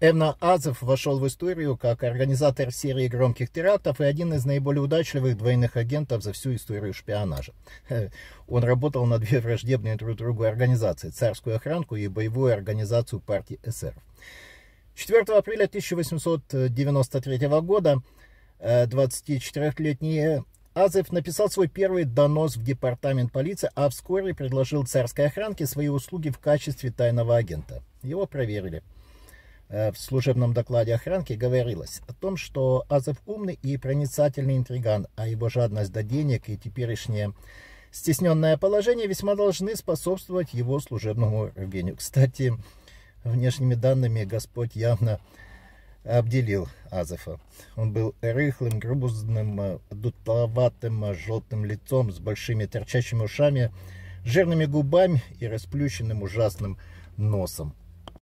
Эвна Азов вошел в историю как организатор серии громких терактов и один из наиболее удачливых двойных агентов за всю историю шпионажа. Он работал на две враждебные друг другу организации – царскую охранку и боевую организацию партии СР. 4 апреля 1893 года 24-летний э, Азов написал свой первый донос в департамент полиции, а вскоре предложил царской охранке свои услуги в качестве тайного агента. Его проверили. Э, в служебном докладе охранки говорилось о том, что Азов умный и проницательный интриган, а его жадность до денег и теперешнее стесненное положение весьма должны способствовать его служебному рвению. Кстати, внешними данными Господь явно обделил Азефа. Он был рыхлым, грубузным, дутловатым, желтым лицом, с большими торчащими ушами, жирными губами и расплющенным ужасным носом.